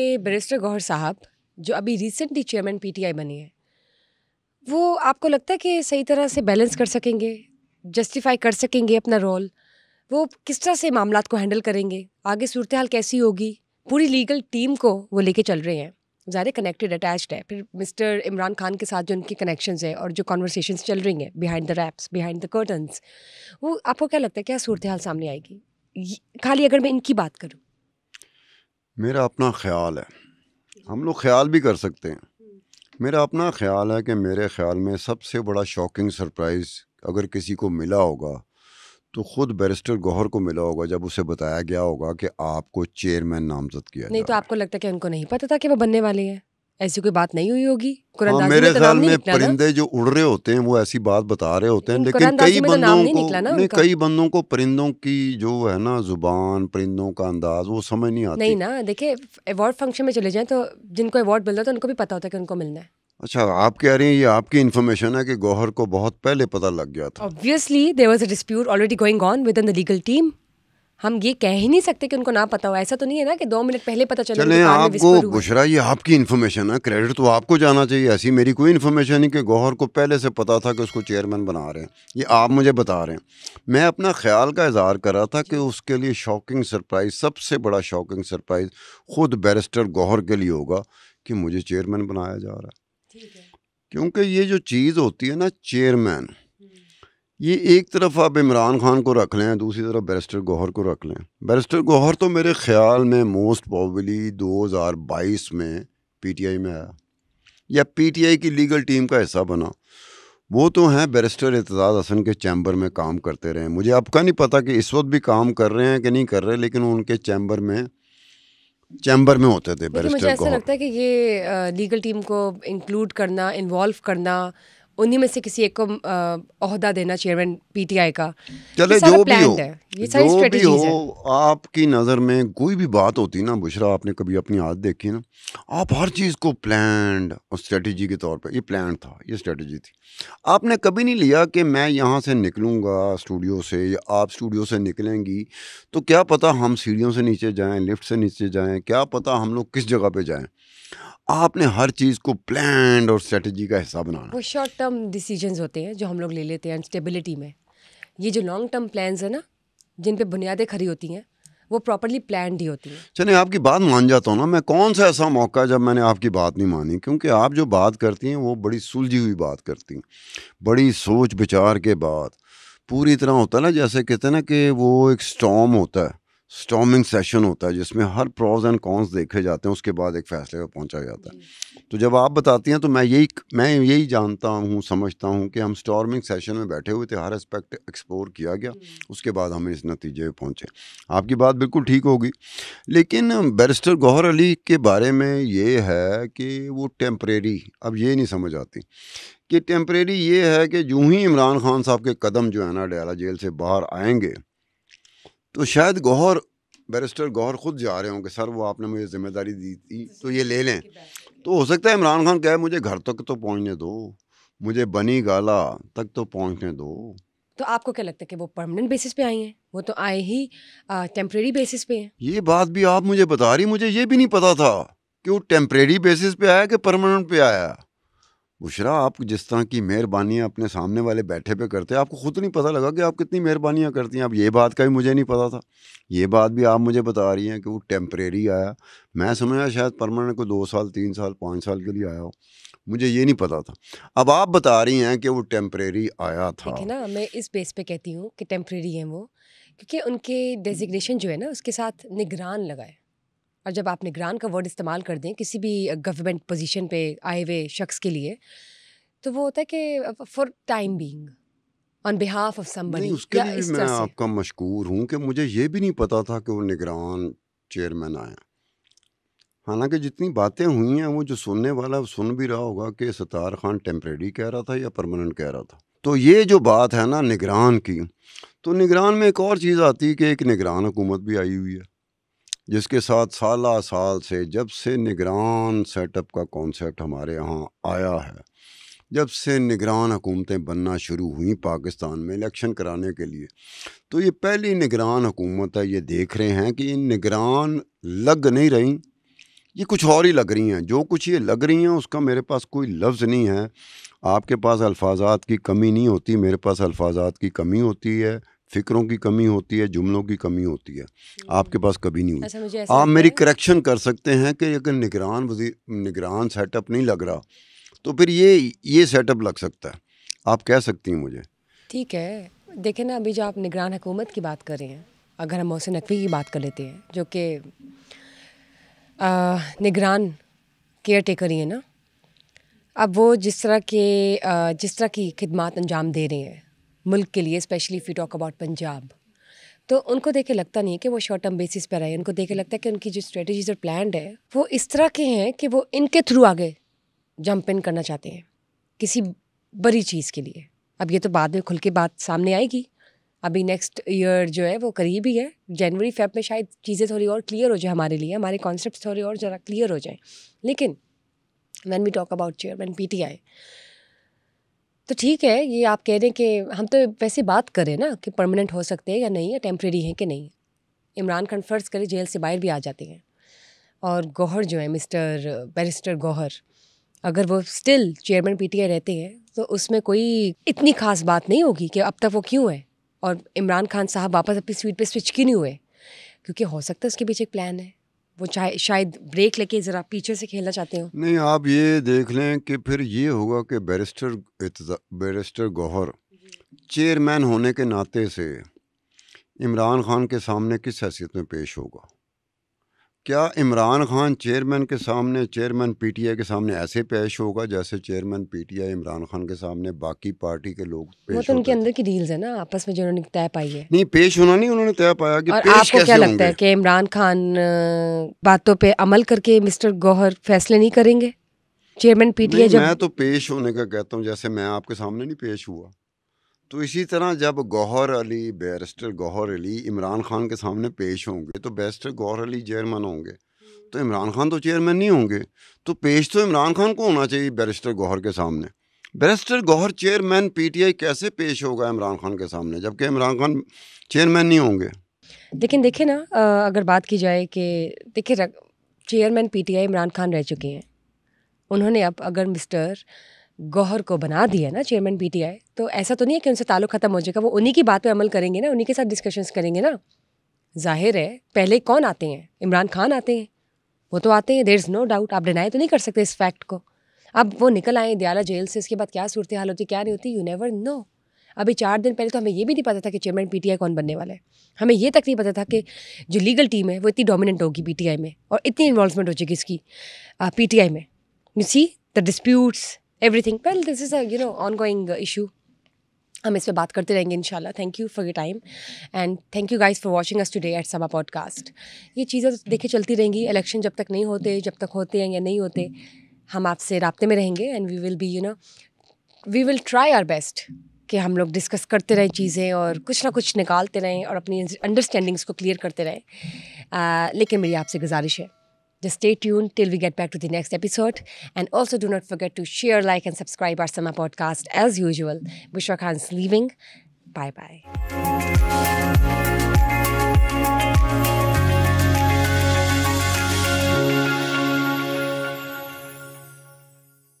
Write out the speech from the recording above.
Barrister Gauhar साहब जो अभी रिसेंटली चेयरमैन पीटीआई बनी है वो आपको लगता है कि सही तरह से बैलेंस कर सकेंगे जस्टिफाई कर सकेंगे अपना रोल वो किस तरह से मामला को हैंडल करेंगे आगे सूरत हाल कैसी होगी पूरी लीगल टीम को वो लेके चल रहे हैं ज़्यादा कनेक्टेड अटैच्ड है फिर मिस्टर इमरान खान के साथ जो उनकी कनेक्शंस है और जो कॉन्वर्सेशन चल रही हैं behind the wraps behind the curtains वो आपको क्या लगता है क्या सूरत हाल सामने आएगी खाली अगर मैं इनकी बात करूँ मेरा अपना ख्याल है हम लोग ख्याल भी कर सकते हैं मेरा अपना ख्याल है कि मेरे ख्याल में सबसे बड़ा शॉकिंग सरप्राइज़ अगर किसी को मिला होगा तो खुद बैरिस्टर गौहर को मिला होगा जब उसे बताया गया होगा कि आपको चेयरमैन नामजद किया नहीं तो आपको लगता है कि उनको नहीं पता था कि वो बनने वाली है ऐसी कोई बात नहीं हुई होगी हाँ, मेरे तो ख्याल में, में परिंदे जो उड़ रहे होते हैं वो ऐसी बात बता रहे होते हैं लेकिन कई तो बंदों को नहीं कई बंदों को परिंदों की जो है ना जुबान परिंदों का अंदाज वो समझ नहीं आता नहीं ना देखिए अवार्ड फंक्शन में चले जाएं तो जिनको अवार्ड मिल रहा था तो उनको भी पता होता है कि उनको मिलना है अच्छा आप कह रहे हैं ये आपकी इन्फॉर्मेशन है कि गौहर को बहुत पहले पता लग गया था obviously there was a dispute already going on within the legal team हम ये कह ही नहीं सकते कि उनको ना पता हो ऐसा तो नहीं है ना कि दो मिनट पहले पता चले चले हाँ, आपको बुशरा ये आपकी इन्फॉर्मेशन है क्रेडिट तो आपको जाना चाहिए ऐसी मेरी कोई इन्फॉर्मेशन नहीं कि गौहर को पहले से पता था कि उसको चेयरमैन बना रहे हैं ये आप मुझे बता रहे हैं मैं अपना ख्याल का इजहार कर रहा था कि उसके लिए शॉकिंग सरप्राइज़ सबसे बड़ा शॉकिंग सरप्राइज़ ख़ुद बैरिस्टर गौहर के लिए होगा कि मुझे चेयरमैन बनाया जा रहा है क्योंकि ये जो चीज़ होती है ना चेयरमैन ये एक तरफ आप इमरान खान को रख लें दूसरी तरफ बैरिस्टर गौहर को रख लें बैरिस्टर गौहर तो मेरे ख्याल में मोस्ट पॉबली 2022 में पीटीआई में आया या पीटीआई की लीगल टीम का हिस्सा बना वो तो हैं बैरिस्टर एतजाज़ हसन के चैम्बर में काम करते रहे मुझे आपका नहीं पता कि इस वक्त भी काम कर रहे हैं कि नहीं कर रहे लेकिन उनके चैम्बर में चैम्बर में होते थे बैरिस्टर मुझे ऐसा लगता है कि ये लीगल टीम को इंक्लूड करना इन्वॉल्व करना उन्हीं में से किसी एक को अहदा देना चेयरमैन पीटीआई का चले जो भी हो ये सारी जो भी हो आपकी नज़र में कोई भी बात होती ना बुशरा आपने कभी अपनी आदत देखी ना आप हर चीज़ को प्लान और स्ट्रेटजी के तौर पे ये प्लान था ये स्ट्रेटजी थी आपने कभी नहीं लिया कि मैं यहाँ से निकलूँगा स्टूडियो से या आप स्टूडियो से निकलेंगी तो क्या पता हम सीढ़ियों से नीचे जाएँ लिफ्ट से नीचे जाएँ क्या पता हम लोग किस जगह पर जाएँ आपने हर चीज़ को प्लान और स्ट्रेटजी का हिस्सा बनाना टर्म डिसीजंस होते हैं जो हम लोग ले लेते हैं अनस्टेबिलिटी में ये जो लॉन्ग टर्म प्लान्स है ना जिन पे बुनियादें खड़ी होती हैं वो प्रॉपरली प्लान ही होती है चलिए आपकी बात मान जाता हूँ ना मैं कौन सा ऐसा मौका जब मैंने आपकी बात नहीं मानी क्योंकि आप जो बात करती हैं वो बड़ी सुलझी हुई बात करती हैं बड़ी सोच विचार के बाद पूरी तरह होता है ना जैसे कहते हैं ना कि वो एक स्टॉम होता है स्टॉमिंग सेशन होता है जिसमें हर प्रॉज एंड कॉन्स देखे जाते हैं उसके बाद एक फैसले पर पहुंचा जाता है तो जब आप बताती हैं तो मैं यही मैं यही जानता हूँ समझता हूँ कि हम स्टॉर्मिंग सेशन में बैठे हुए थे हर एस्पेक्ट एक्सप्लोर किया गया उसके बाद हम इस नतीजे पर पहुँचे आपकी बात बिल्कुल ठीक होगी लेकिन बैरिस्टर गौहर अली के बारे में ये है कि वो टेम्परेरी अब ये नहीं समझ आती कि टेम्परेरी ये है कि जूँ ही इमरान खान साहब के कदम जो है ना डयाला जेल से बाहर आएंगे तो शायद गौहर बैरिस्टर गौहर खुद जा रहे होंगे सर वो आपने मुझे ज़िम्मेदारी दी थी तो, तो ये ले लें तो हो सकता है इमरान खान कहे मुझे घर तक तो पहुँचने दो मुझे बनी गाला तक तो पहुँचने दो तो आपको क्या लगता है कि वो परमानेंट बेसिस पे आई हैं वो तो आए ही टेम्प्रेरी बेसिस पे हैं ये बात भी आप मुझे बता रही मुझे ये भी नहीं पता था कि वो टेम्प्रेरी बेसिस पे आया कि परमानेंट पे आया बुशरा आप जिस तरह की मेहरबानियाँ अपने सामने वाले बैठे पे करते हैं आपको ख़ुद नहीं पता लगा कि आप कितनी मेहरबानियाँ करती हैं अब ये बात का भी मुझे नहीं पता था ये बात भी आप मुझे बता रही हैं कि वो टेम्परेरी आया मैं समझा शायद परमानेंट को दो साल तीन साल पाँच साल के लिए आया हो मुझे ये नहीं पता था अब आप बता रही हैं कि वो टेम्परेरी आया था ना मैं इस बेस पर कहती हूँ कि टेम्परेरी है वो क्योंकि उनके डेजिग्नेशन जो है ना उसके साथ निगरान लगाए और जब आप निगरान का वर्ड इस्तेमाल कर दें किसी भी गवर्नमेंट पोजीशन पे आए हुए शख्स के लिए तो वो होता है कि for time being on behalf of somebody उसके लिए मैं आपका मशकूर हूँ कि मुझे ये भी नहीं पता था कि वो निगरान चेयरमैन आया हालांकि जितनी बातें हुई हैं वो जो सुनने वाला वो सुन भी रहा होगा कि सतार खान टेम्प्रेरी कह रहा था या परमानेंट कह रहा था तो ये जो बात है ना निगरान की तो निगरान में एक और चीज़ आती है कि एक निगरान हुकूमत भी आई हुई है जिसके साथ साल साल से जब से निगरान सेटअप का कॉन्सेप्ट हमारे यहाँ आया है जब से निगरान हुकूमतें बनना शुरू हुई पाकिस्तान में इलेक्शन कराने के लिए तो ये पहली निगरान हुकूमत है ये देख रहे हैं कि ये निगरान लग नहीं रही ये कुछ और ही लग रही हैं जो कुछ ये लग रही हैं उसका मेरे पास कोई लफ्ज़ नहीं है आपके पास अल्फाजात की कमी नहीं होती मेरे पास अल्फाजात की कमी होती है फिक्रों की कमी होती है जुमलों की कमी होती है हम्म। आपके पास कभी नहीं होती अच्छा, आप मेरी करेक्शन कर सकते हैं कि अगर निगरान वजी निगरान सेटअप नहीं लग रहा तो फिर ये ये सेटअप लग सकता है आप कह सकती हैं मुझे ठीक है देखें ना अभी जो आप निगरान हुकूमत की बात कर रहे हैं अगर हम मोहसिन नकवी की बात कर लेते हैं जो कि निगरान केयर टेकर ही है ना अब वो जिस तरह के जिस तरह की खिदमत अंजाम दे रहे हैं मुल्क के लिए specially if you talk about Punjab तो उनको देख के लगता नहीं है कि वो शॉर्ट टर्म बेसिस पर आए उनको देख के लगता है कि उनकी जो स्ट्रेटजीज और प्लान है वो इस तरह के हैं कि वो इनके थ्रू आगे जंप इन करना चाहते हैं किसी बड़ी चीज़ के लिए अब ये तो बाद में खुल के बात सामने आएगी अभी नेक्स्ट ईयर जो है वो करीब ही है जनवरी फेब में शायद चीज़ें थोड़ी और क्लियर हो जाए हमारे लिए हमारे कॉन्सेप्ट थोड़े और ज़रा क्लियर हो जाए लेकिन when we talk about chairman P T I तो ठीक है ये आप कह रहे हैं कि हम तो वैसे बात करें ना कि परमानेंट हो सकते हैं या नहीं या टेम्प्रेरी हैं कि नहीं इमरान खान फ़र्ज़ करें जेल से बाहर भी आ जाते हैं और गौहर जो है मिस्टर बैरिस्टर गौहर अगर वो स्टिल चेयरमैन पी रहते हैं तो उसमें कोई इतनी खास बात नहीं होगी कि अब तक वो क्यों है और इमरान खान साहब वापस अपनी सीट पे स्विच क्यों नहीं हुए क्योंकि हो सकता है उसके पीछे एक प्लान है वो चाहे शायद ब्रेक लेके ज़रा पीछे से खेलना चाहते हो नहीं आप ये देख लें कि फिर ये होगा कि बैरिस्टर बैरिस्टर गौहर चेयरमैन होने के नाते से इमरान खान के सामने किस हैसियत में पेश होगा क्या इमरान खान चेयरमैन के सामने चेयरमैन पीटीआई के सामने ऐसे पेश होगा जैसे चेयरमैन पीटीआई इमरान खान के सामने बाकी पार्टी के लोग पेश वो तो उनके अंदर की डील्स है ना आपस में जो उन्होंने तय पाई है नहीं पेश होना नहीं उन्होंने तय पाया कि और पेश आपको कैसे क्या लगता है कि इमरान खान बातों पे अमल करके मिस्टर गौहर फैसले नहीं करेंगे चेयरमैन पीटीआई मैं तो पेश होने का कहता हूँ जैसे मैं आपके सामने नहीं पेश हुआ तो इसी तरह जब गौहर अली बैरिस्टर गौहर अली इमरान खान के सामने पेश होंगे तो बैरिस्टर गौहर अली चेयरमैन होंगे तो इमरान खान तो चेयरमैन नहीं होंगे तो पेश तो इमरान खान को होना चाहिए बैरिस्टर गौहर के सामने बैरिस्टर गौहर चेयरमैन पीटीआई कैसे पेश होगा इमरान खान के सामने जबकि इमरान खान चेयरमैन नहीं होंगे लेकिन देखे ना अगर बात की जाए कि देखिए चेयरमैन पीटीआई इमरान खान रह चुके हैं उन्होंने अब अगर मिस्टर गौहर को बना दिया ना चेयरमैन पीटीआई तो ऐसा तो नहीं है कि उनसे ताल्लुक ख़त्म हो जाएगा वो उन्हीं की बात पे अमल करेंगे ना उन्हीं के साथ डिस्कशंस करेंगे ना जाहिर है पहले कौन आते हैं इमरान खान आते हैं वो तो आते हैं देर इज़ नो डाउट आप डिनाई तो नहीं कर सकते इस फैक्ट को अब वो निकल आए दयाला जेल से इसके बाद क्या सूरत हाल होती क्या नहीं होती यू नेवर नो अभी चार दिन पहले तो हमें ये भी नहीं पता था कि चेयरमैन पीटीआई कौन बनने वाला है हमें ये तक नहीं पता था कि जो लीगल टीम है वो इतनी डोमिनेंट होगी पी में और इतनी इन्वॉल्वमेंट हो जाएगी इसकी पी में you see the disputes everything well this is you know ongoing issue हम इस पर बात करते रहेंगे इनशाला thank you for your time and thank you guys for watching us today at Samaa podcast ये चीज़ें तो देखे चलती रहेंगी इलेक्शन जब तक नहीं होते जब तक होते हैं या नहीं होते हम आपसे रबते में रहेंगे and we will be you know we will try our best कि हम लोग डिस्कस करते रहें चीज़ें और कुछ ना कुछ निकालते रहें और अपनी अंडरस्टैंडिंग्स को क्लियर करते रहें uh, लेकिन मेरी आपसे गुजारिश है Just stay tuned till we get back to the next episode. And also do not forget to share, like, and subscribe our summer podcast as usual. Bushra Khan's leaving. Bye bye.